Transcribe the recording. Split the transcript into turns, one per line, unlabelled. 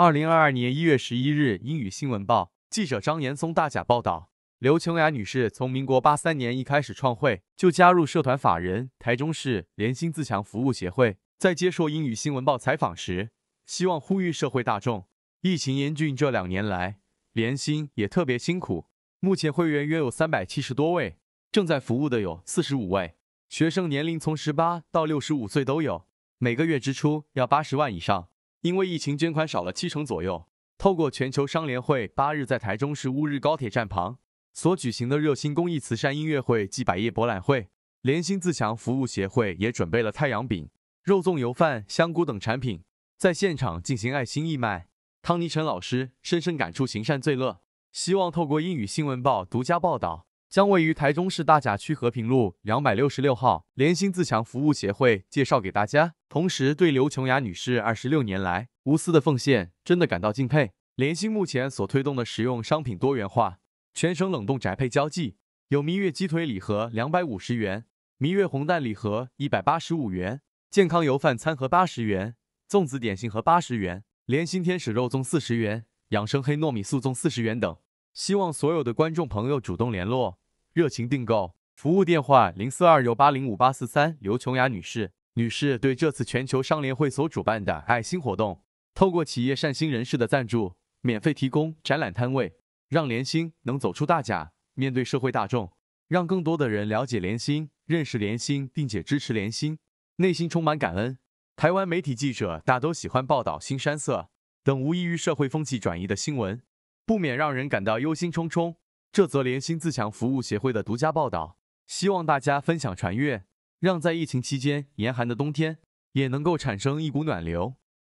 二零二二年一月十一日，《英语新闻报》记者张延松大甲报道，刘琼雅女士从民国八三年一开始创会，就加入社团法人台中市联心自强服务协会。在接受《英语新闻报》采访时，希望呼吁社会大众，疫情严峻这两年来，联心也特别辛苦。目前会员约有三百七十多位，正在服务的有四十五位，学生年龄从十八到六十五岁都有，每个月支出要八十万以上。因为疫情，捐款少了七成左右。透过全球商联会，八日在台中市乌日高铁站旁所举行的热心公益慈善音乐会暨百叶博览会，联心自强服务协会也准备了太阳饼、肉粽、油饭、香菇等产品，在现场进行爱心义卖。汤尼陈老师深深感触行善最乐，希望透过英语新闻报独家报道。将位于台中市大甲区和平路两百六十六号连心自强服务协会介绍给大家，同时对刘琼雅女士二十六年来无私的奉献真的感到敬佩。连心目前所推动的食用商品多元化，全省冷冻宅配交际有蜜月鸡腿礼盒两百五十元，蜜月红蛋礼盒一百八十五元，健康油饭餐盒八十元，粽子点心盒八十元，连心天使肉粽四十元，养生黑糯米素粽四十元等。希望所有的观众朋友主动联络。热情订购，服务电话零四二六八零五八四三刘琼雅女士。女士对这次全球商联会所主办的爱心活动，透过企业善心人士的赞助，免费提供展览摊位，让莲心能走出大甲，面对社会大众，让更多的人了解莲心、认识莲心，并且支持莲心，内心充满感恩。台湾媒体记者大都喜欢报道新山色等无异于社会风气转移的新闻，不免让人感到忧心忡忡。这则连心自强服务协会的独家报道，希望大家分享传阅，让在疫情期间严寒的冬天，也能够产生一股暖流。